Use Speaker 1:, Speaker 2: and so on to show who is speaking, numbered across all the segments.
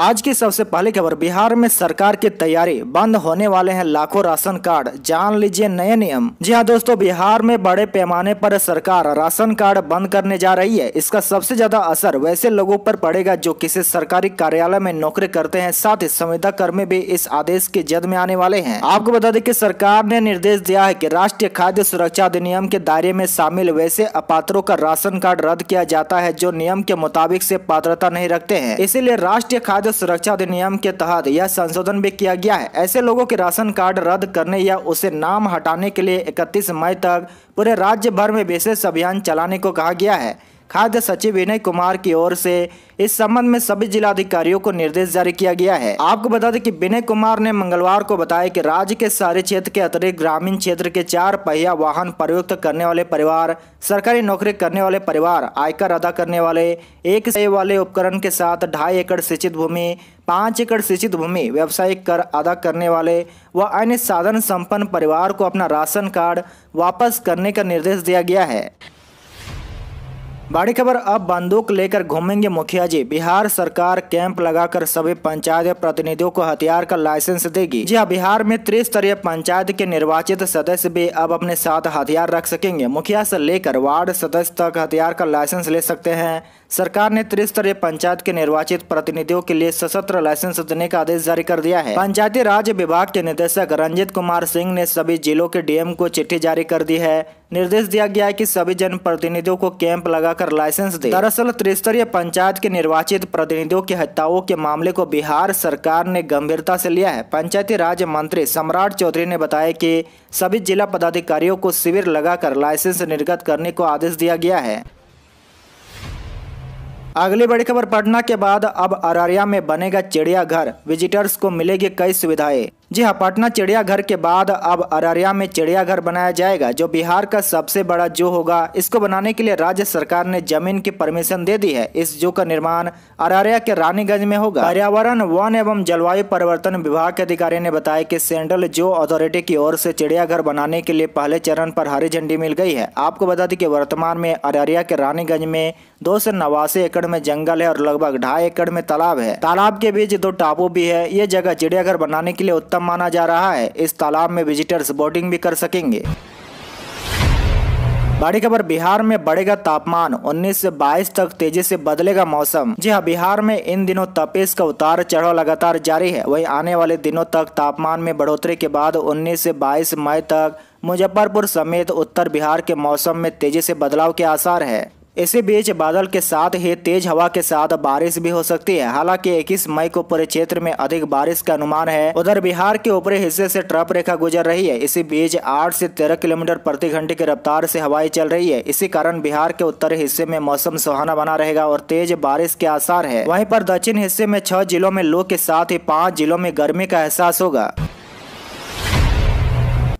Speaker 1: आज की सबसे पहली खबर बिहार में सरकार की तैयारी बंद होने वाले हैं लाखों राशन कार्ड जान लीजिए नए नियम जी हाँ दोस्तों बिहार में बड़े पैमाने पर सरकार राशन कार्ड बंद करने जा रही है इसका सबसे ज्यादा असर वैसे लोगों पर पड़ेगा जो किसी सरकारी कार्यालय में नौकरी करते हैं साथ ही संविदा कर्मी भी इस आदेश के जद में आने वाले है आपको बता दें की सरकार ने निर्देश दिया है की राष्ट्रीय खाद्य सुरक्षा अधिनियम के दायरे में शामिल वैसे अपात्रों का राशन कार्ड रद्द किया जाता है जो नियम के मुताबिक ऐसी पात्रता नहीं रखते है इसीलिए राष्ट्रीय खाद्य खाद्य सुरक्षा अधिनियम के तहत यह संशोधन भी किया गया है ऐसे लोगों के राशन कार्ड रद्द करने या उसे नाम हटाने के लिए इकतीस मई तक पूरे राज्य भर में विशेष अभियान चलाने को कहा गया है खाद्य सचिव विनय कुमार की ओर से इस संबंध में सभी जिलाधिकारियों को निर्देश जारी किया गया है आपको बता दें कि विनय कुमार ने मंगलवार को बताया कि राज्य के सारे क्षेत्र के अतिरिक्त ग्रामीण क्षेत्र के चार पहिया वाहन प्रयुक्त करने वाले परिवार सरकारी नौकरी करने वाले परिवार आयकर अदा करने वाले एक से वाले उपकरण के साथ ढाई एकड़ सिंचित भूमि पाँच एकड़ सिंचित भूमि व्यावसायिक कर अदा करने वाले व वा अन्य साधन संपन्न परिवार को अपना राशन कार्ड वापस करने का निर्देश दिया गया है बड़ी खबर अब बंदूक लेकर घूमेंगे मुखिया जी बिहार सरकार कैंप लगाकर सभी पंचायत प्रतिनिधियों को हथियार का लाइसेंस देगी जी हाँ बिहार में त्रिस्तरीय पंचायत के निर्वाचित सदस्य भी अब अपने साथ हथियार रख सकेंगे मुखिया से लेकर वार्ड सदस्य तक हथियार का लाइसेंस ले सकते हैं सरकार ने त्रिस्तरीय पंचायत के निर्वाचित प्रतिनिधियों के लिए सशस्त्र लाइसेंस देने का आदेश जारी कर दिया है पंचायती राज विभाग के निदेशक रंजित कुमार सिंह ने सभी जिलों के डीएम को चिट्ठी जारी कर दी है निर्देश दिया गया है कि सभी जनप्रतिनिधियों को कैंप लगाकर लाइसेंस दे दरअसल त्रिस्तरीय पंचायत के निर्वाचित प्रतिनिधियों की हत्याओं के मामले को बिहार सरकार ने गंभीरता से लिया है पंचायती राज मंत्री सम्राट चौधरी ने बताया कि सभी जिला पदाधिकारियों को शिविर लगाकर लाइसेंस निर्गत करने को आदेश दिया गया है अगली बड़ी खबर पटना के बाद अब अररिया में बनेगा चिड़ियाघर विजिटर्स को मिलेगी कई सुविधाएं जी हाँ पटना चिड़ियाघर के बाद अब अररिया में चिड़ियाघर बनाया जाएगा जो बिहार का सबसे बड़ा जू होगा इसको बनाने के लिए राज्य सरकार ने जमीन की परमिशन दे दी है इस जू का निर्माण अररिया के रानीगंज में होगा पर्यावरण वन एवं जलवायु परिवर्तन विभाग के अधिकारी ने बताया कि सेंट्रल जू अथॉरिटी की ओर से चिड़ियाघर बनाने के लिए पहले चरण पर हरी झंडी मिल गई है आपको बता दें कि वर्तमान में अररिया के रानीगंज में दो नवासी एकड़ में जंगल है और लगभग ढाई एकड़ में तालाब है तालाब के बीच दो टापू भी है ये जगह चिड़ियाघर बनाने के लिए उत्तम उत्तम माना जा रहा है इस तालाब में विजिटर्स बोटिंग भी कर सकेंगे बड़ी खबर बिहार में बढ़ेगा तापमान 19 से 22 तक तेजी से बदलेगा मौसम जी हाँ बिहार में इन दिनों तपेस का उतार चढ़ाव लगातार जारी है वहीं आने वाले दिनों तक तापमान में बढ़ोतरी के बाद 19 से 22 मई तक मुजफ्फरपुर समेत उत्तर बिहार के मौसम में तेजी से बदलाव के आसार है इसी बीच बादल के साथ ही तेज हवा के साथ बारिश भी हो सकती है हालांकि 21 मई को पूरे क्षेत्र में अधिक बारिश का अनुमान है उधर बिहार के ऊपरी हिस्से से ट्रप रेखा गुजर रही है इसी बीच 8 से 13 किलोमीटर प्रति घंटे की रफ्तार से हवाएं चल रही है इसी कारण बिहार के उत्तरी हिस्से में मौसम सुहाना बना रहेगा और तेज बारिश के आसार है वहीं पर दक्षिण हिस्से में छह जिलों में लू के साथ ही पाँच जिलों में गर्मी का एहसास होगा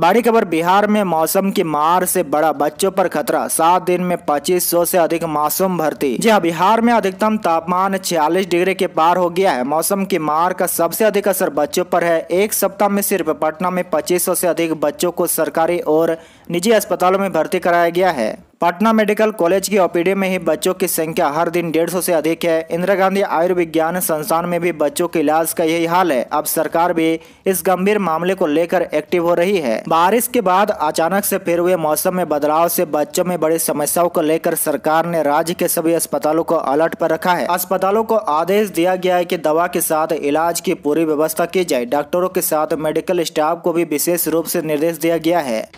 Speaker 1: बड़ी खबर बिहार में मौसम की मार से बड़ा बच्चों पर खतरा सात दिन में 2500 से अधिक मासूम भर्ती जी हाँ बिहार में अधिकतम तापमान 46 डिग्री के पार हो गया है मौसम की मार का सबसे अधिक असर बच्चों पर है एक सप्ताह में सिर्फ पटना में 2500 से अधिक बच्चों को सरकारी और निजी अस्पतालों में भर्ती कराया गया है पटना मेडिकल कॉलेज की ओपीडी में ही बच्चों की संख्या हर दिन डेढ़ सौ से अधिक है इंदिरा गांधी आयुर्विज्ञान संस्थान में भी बच्चों के इलाज का यही हाल है अब सरकार भी इस गंभीर मामले को लेकर एक्टिव हो रही है बारिश के बाद अचानक से फिर हुए मौसम में बदलाव से बच्चों में बड़ी समस्याओं को लेकर सरकार ने राज्य के सभी अस्पतालों को अलर्ट पर रखा है अस्पतालों को आदेश दिया गया है की दवा के साथ इलाज की पूरी व्यवस्था की जाए डॉक्टरों के साथ मेडिकल स्टाफ को भी विशेष रूप ऐसी निर्देश दिया गया है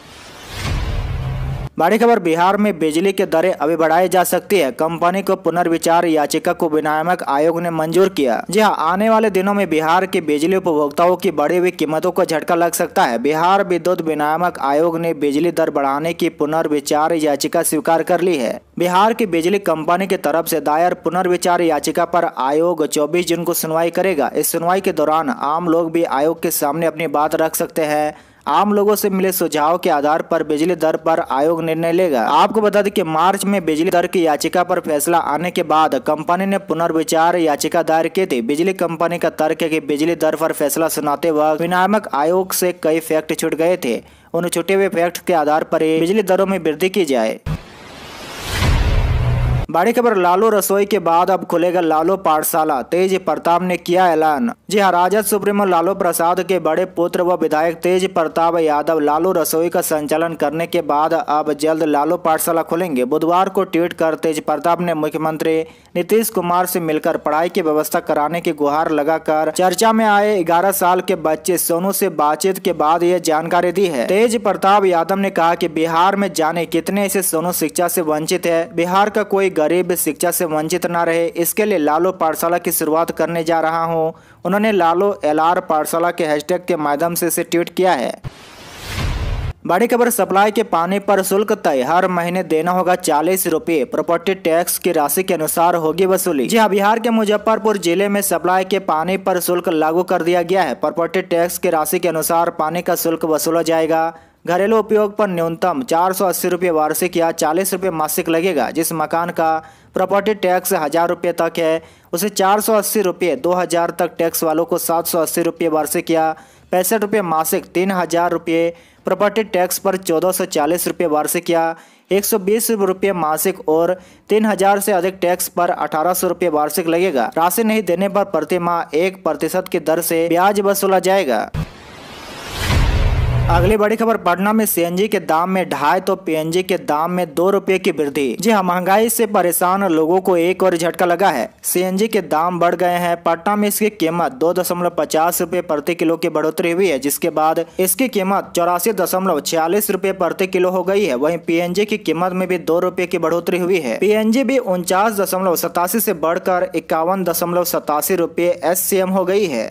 Speaker 1: बड़ी खबर बिहार में बिजली की दरें अभी बढ़ाई जा सकती है कंपनी को पुनर्विचार याचिका को विनियामक आयोग ने मंजूर किया जी हाँ आने वाले दिनों में बिहार के बिजली उपभोक्ताओं की बढ़ी हुई कीमतों को झटका लग सकता है बिहार विद्युत विनियामक आयोग ने बिजली दर बढ़ाने की पुनर्विचार याचिका स्वीकार कर ली है बिहार की बिजली कंपनी की तरफ से दायर पुनर्विचार याचिका पर आयोग 24 जून को सुनवाई करेगा इस सुनवाई के दौरान आम लोग भी आयोग के सामने अपनी बात रख सकते हैं आम लोगों से मिले सुझाव के आधार पर बिजली दर पर आयोग निर्णय लेगा आपको बता दें कि मार्च में बिजली दर की याचिका पर फैसला आने के बाद कंपनी ने पुनर्विचार याचिका दायर की थी बिजली कंपनी का तर्क है कि बिजली दर पर फैसला सुनाते वक्त विनामक आयोग से कई फैक्ट छूट गए थे उन छुटे हुए फैक्ट के आधार पर बिजली दरों में वृद्धि की जाए बड़ी खबर लालू रसोई के बाद अब खुलेगा लालू पाठशाला तेज प्रताप ने किया ऐलान जी हाँ राजद सुप्रीमो लालू प्रसाद के बड़े पुत्र व विधायक तेज प्रताप यादव लालू रसोई का संचालन करने के बाद अब जल्द लालू पाठशाला खुलेंगे बुधवार को ट्वीट कर तेज प्रताप ने मुख्यमंत्री नीतीश कुमार से मिलकर पढ़ाई की व्यवस्था कराने की गुहार लगाकर चर्चा में आए ग्यारह साल के बच्चे सोनू से बातचीत के बाद यह जानकारी दी है तेज प्रताप यादव ने कहा की बिहार में जाने कितने ऐसे सोनू शिक्षा से वंचित है बिहार का कोई गरीब शिक्षा से वंचित ना रहे इसके लिए लालो पाठशाला की शुरुआत करने जा रहा हूँ उन्होंने लालो एल आर पाठशाला के हैशटैग के माध्यम से इसे ट्वीट किया है बड़ी खबर सप्लाई के पानी पर शुल्क तय हर महीने देना होगा चालीस रूपए प्रॉपर्टी टैक्स की राशि के अनुसार होगी वसूली जी हाँ बिहार के मुजफ्फरपुर जिले में सप्लाई के पानी पर शुल्क लागू कर दिया गया है प्रॉपर्टी टैक्स की राशि के अनुसार पानी का शुल्क वसूला जाएगा घरेलू उपयोग पर न्यूनतम चार सौ अस्सी रुपये वार्षिक या चालीस रुपये मासिक लगेगा जिस मकान का प्रॉपर्टी टैक्स हज़ार रुपये तक है उसे चार सौ अस्सी रुपये दो हज़ार तक टैक्स वालों को सात सौ अस्सी रुपये वार्षिक या पैंसठ रुपये मासिक तीन हज़ार रुपये प्रॉपर्टी टैक्स पर चौदह सौ चालीस रुपये वार्षिक या एक सौ बीस रुपये मासिक और तीन हजार से अधिक टैक्स पर अठारह सौ रुपये वार्षिक लगेगा राशि नहीं देने पर प्रति माह एक प्रतिशत की दर से ब्याज वसूला जाएगा अगली बड़ी खबर पटना में सीएनजी के दाम में ढाई तो पीएनजी के दाम में दो रुपए की वृद्धि जी हाँ महंगाई से परेशान लोगों को एक और झटका लगा है सीएनजी के दाम बढ़ गए हैं पटना में इसकी कीमत दो दशमलव पचास रूपए प्रति किलो की बढ़ोतरी हुई है जिसके बाद इसकी कीमत चौरासी दशमलव छियालीस रूपए प्रति किलो हो गई है वही पी की कीमत में भी दो रूपए की बढ़ोतरी हुई है पी भी उनचास दशमलव सतासी ऐसी बढ़कर इक्यावन दशमलव सतासी रूपए एस हो गयी है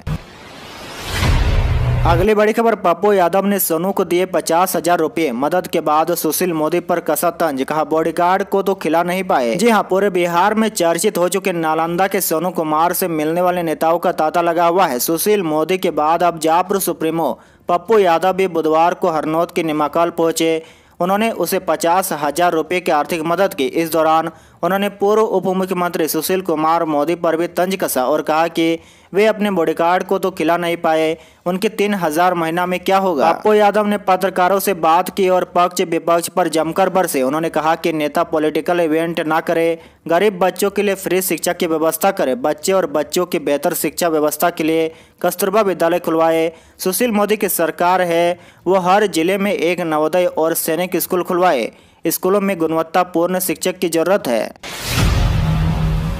Speaker 1: अगली बड़ी खबर पप्पू यादव ने सोनू को दिए पचास हजार रूपए मदद के बाद सुशील मोदी पर कसा तंज कहा बॉडीगार्ड को तो खिला नहीं पाए जी हाँ पूरे बिहार में चर्चित हो चुके नालंदा के सोनू कुमार से मिलने वाले नेताओं का तांता लगा हुआ है सुशील मोदी के बाद अब जापुर सुप्रीमो पप्पू यादव भी बुधवार को हरनौत के निमाकाल पहुंचे उन्होंने उसे पचास हजार रुपये की आर्थिक मदद की इस दौरान उन्होंने पूर्व उप मुख्यमंत्री सुशील कुमार मोदी पर भी तंज कसा और कहा कि वे अपने बॉडीगार्ड को तो खिला नहीं पाए उनके तीन हजार महीना में क्या होगा हाँ। आपको यादव ने पत्रकारों से बात की और पक्ष विपक्ष पर जमकर बरसे उन्होंने कहा कि नेता पॉलिटिकल इवेंट ना करे गरीब बच्चों के लिए फ्री शिक्षा की व्यवस्था करे बच्चे और बच्चों की बेहतर शिक्षा व्यवस्था के लिए कस्तूरबा विद्यालय खुलवाए सुशील मोदी की सरकार है वो हर जिले में एक नवोदय और सैनिक स्कूल खुलवाए स्कूलों में गुणवत्तापूर्ण शिक्षक की जरूरत है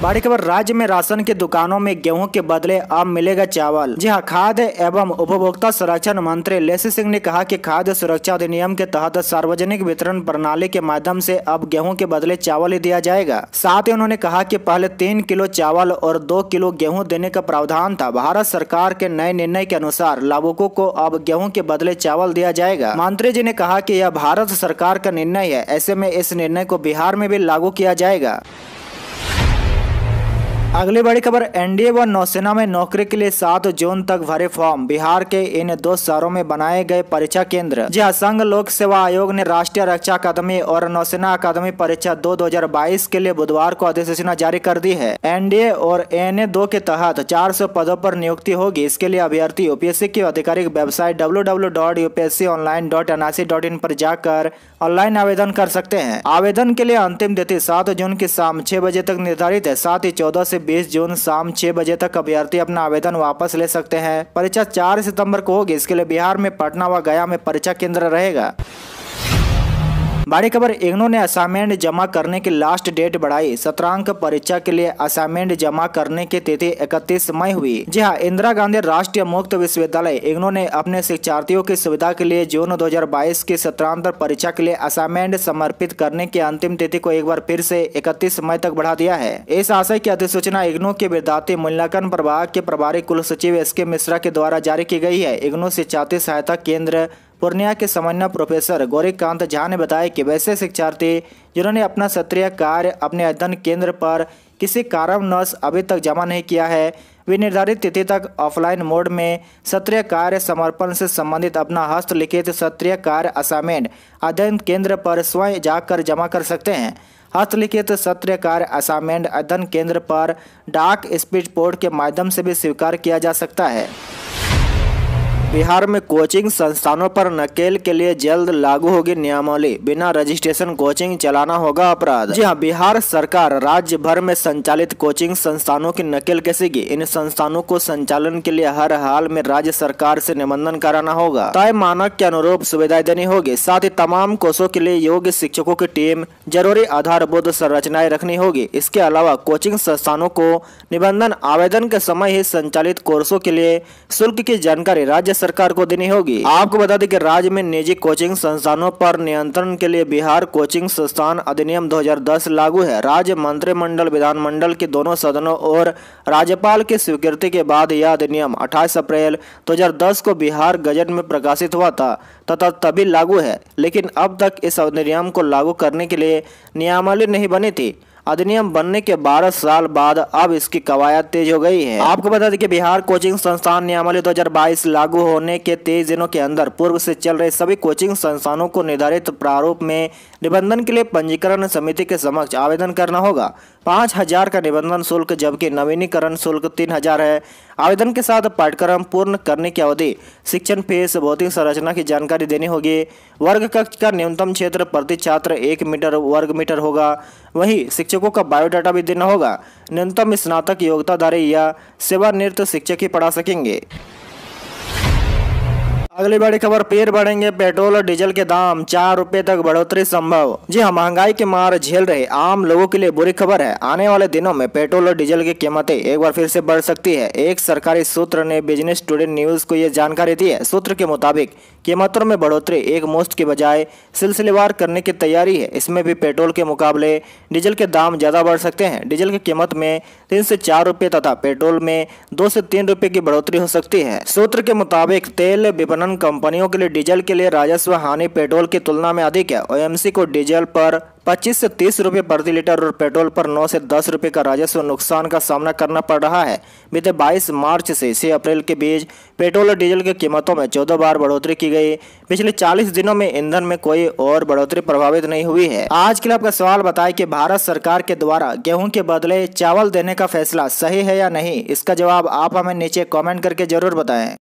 Speaker 1: बड़ी खबर राज्य में राशन की दुकानों में गेहूं के बदले अब मिलेगा चावल जी हाँ खाद्य एवं उपभोक्ता संरक्षण मंत्री लेसी सिंह ने कहा कि खाद्य सुरक्षा अधिनियम के तहत सार्वजनिक वितरण प्रणाली के माध्यम से अब गेहूं के बदले चावल ही दिया जाएगा साथ ही उन्होंने कहा कि पहले तीन किलो चावल और दो किलो गेहूँ देने का प्रावधान था भारत सरकार के नए निर्णय के अनुसार लाभुकों को अब गेहूँ के बदले चावल दिया जाएगा मंत्री जी ने कहा की यह भारत सरकार का निर्णय है ऐसे में इस निर्णय को बिहार में भी लागू किया जाएगा अगली बड़ी खबर एनडीए व नौसेना में नौकरी के लिए सात जून तक भरे फॉर्म बिहार के इन दो शहरों में बनाए गए परीक्षा केंद्र जी हाँ, संघ लोक सेवा आयोग ने राष्ट्रीय रक्षा अकादमी और नौसेना अकादमी परीक्षा दो 2022 के लिए बुधवार को अधिसूचना जारी कर दी है एनडीए और एन दो के तहत 400 पदों पर नियुक्ति होगी इसके लिए अभ्यर्थी यूपीएससी की आधिकारिक वेबसाइट डब्ल्यू पर जाकर ऑनलाइन आवेदन कर सकते हैं आवेदन के लिए अंतिम तिथि सात जून की शाम छह बजे तक निर्धारित है साथ ही चौदह ऐसी बीस जून शाम छह बजे तक अभ्यर्थी अपना आवेदन वापस ले सकते हैं परीक्षा चार सितम्बर को होगी इसके लिए बिहार में पटना व गया में परीक्षा केंद्र रहेगा बड़ी खबर इग्नो ने असाइनमेंट जमा करने की लास्ट डेट बढ़ाई सत्रांक परीक्षा के लिए असाइनमेंट जमा करने की तिथि इकतीस मई हुई जी हाँ इंदिरा गांधी राष्ट्रीय मुक्त विश्वविद्यालय इग्नो ने अपने शिक्षार्थियों की सुविधा के लिए जून 2022 की सत्रांतर परीक्षा के लिए असाइनमेंट समर्पित करने की अंतिम तिथि को एक बार फिर से इकतीस मई तक बढ़ा दिया है इस आशय की अधिसूचना इग्नो के विद्यार्थी मूल्यांकन प्रभाग के प्रभारी कुल सचिव एस के मिश्रा के द्वारा जारी की गयी है इग्नो शिक्षार्थी सहायता केंद्र पूर्णिया के समन्वय प्रोफेसर गौरीकांत झा ने बताया कि वैसे शिक्षार्थी जिन्होंने अपना सत्रीय कार्य अपने अध्ययन केंद्र पर किसी कारणवश अभी तक जमा नहीं किया है वे निर्धारित तिथि तक ऑफलाइन मोड में सत्रीय कार्य समर्पण से संबंधित अपना हस्तलिखित सत्रीय कार्य असाइनमेंट अध्ययन केंद्र पर स्वयं जाकर जमा कर सकते हैं हस्तलिखित सत्रीय कार्य असाइनमेंट अध्ययन केंद्र पर डाक स्पीड पोर्ट के माध्यम से भी स्वीकार किया जा सकता है बिहार में कोचिंग संस्थानों पर नकेल के लिए जल्द लागू होगी नियमावली बिना रजिस्ट्रेशन कोचिंग चलाना होगा अपराध जी हाँ बिहार सरकार राज्य भर में संचालित कोचिंग संस्थानों की नकेल कैसेगी इन संस्थानों को संचालन के लिए हर हाल में राज्य सरकार से निबंधन कराना होगा तय मानक के अनुरूप सुविधाएं देनी होगी साथ ही तमाम कोर्सों के लिए योग्य शिक्षकों की टीम जरूरी आधारभूत संरचनाएं रखनी होगी इसके अलावा कोचिंग संस्थानों को निबंधन आवेदन के समय ही संचालित कोर्सों के लिए शुल्क की जानकारी राज्य सरकार को देनी होगी आपको बता दें कि राज्य में निजी कोचिंग संस्थानों पर नियंत्रण के लिए बिहार कोचिंग संस्थान अधिनियम 2010 लागू है राज्य मंत्रिमंडल विधानमंडल के दोनों सदनों और राज्यपाल की स्वीकृति के बाद यह अधिनियम अठाईस अप्रैल दो को बिहार गजट में प्रकाशित हुआ था तथा तभी लागू है लेकिन अब तक इस अधिनियम को लागू करने के लिए नियमावली नहीं बनी थी अधिनियम बनने के 12 साल बाद अब इसकी कवायद तेज हो गई है आपको बता दें कि बिहार कोचिंग संस्थान नियमावली 2022 लागू होने के तेईस दिनों के अंदर पूर्व से चल रहे सभी कोचिंग संस्थानों को निर्धारित प्रारूप में निबंधन के लिए पंजीकरण समिति के समक्ष आवेदन करना होगा पाँच हजार का निबंधन शुल्क जबकि नवीनीकरण शुल्क तीन हजार है आवेदन के साथ पाठ्यक्रम पूर्ण करने की अवधि शिक्षण फीस भौतिक संरचना की जानकारी देनी होगी वर्ग कक्ष का न्यूनतम क्षेत्र प्रति छात्र एक मीटर वर्ग मीटर होगा वही शिक्षकों का बायोडाटा भी देना होगा न्यूनतम स्नातक योग्यताधारी या सेवानिवृत्त शिक्षक ही पढ़ा सकेंगे अगली बड़ी खबर फिर बढ़ेंगे पेट्रोल और डीजल के दाम चार रूपए तक बढ़ोतरी संभव जी हाँ महंगाई के मार झेल रहे आम लोगों के लिए बुरी खबर है आने वाले दिनों में पेट्रोल और डीजल की कीमतें एक बार फिर से बढ़ सकती है एक सरकारी सूत्र ने बिजनेस टुडे न्यूज को यह जानकारी दी है सूत्र के मुताबिक कीमतों में बढ़ोतरी एक मुश्त के बजाय सिलसिलेवार करने की तैयारी है इसमें भी पेट्रोल के मुकाबले डीजल के दाम ज़्यादा बढ़ सकते हैं डीजल की कीमत में तीन से चार रुपए तथा पेट्रोल में दो से तीन रुपए की बढ़ोतरी हो सकती है सूत्र के मुताबिक तेल विपणन खनन कंपनियों के लिए डीजल के लिए राजस्व हानि पेट्रोल की तुलना में अधिक है ओएमसी को डीजल पर 25 से 30 रुपए प्रति लीटर और पेट्रोल पर 9 से 10 रुपए का राजस्व नुकसान का सामना करना पड़ रहा है बीते 22 मार्च से इसी अप्रैल के बीच पेट्रोल और डीजल की कीमतों में 14 बार बढ़ोतरी की गई पिछले 40 दिनों में ईंधन में कोई और बढ़ोतरी प्रभावित नहीं हुई है आज के लिए आपका सवाल बताए कि भारत सरकार के द्वारा गेहूँ के बदले चावल देने का फैसला सही है या नहीं इसका जवाब आप हमें नीचे कॉमेंट करके जरूर बताएं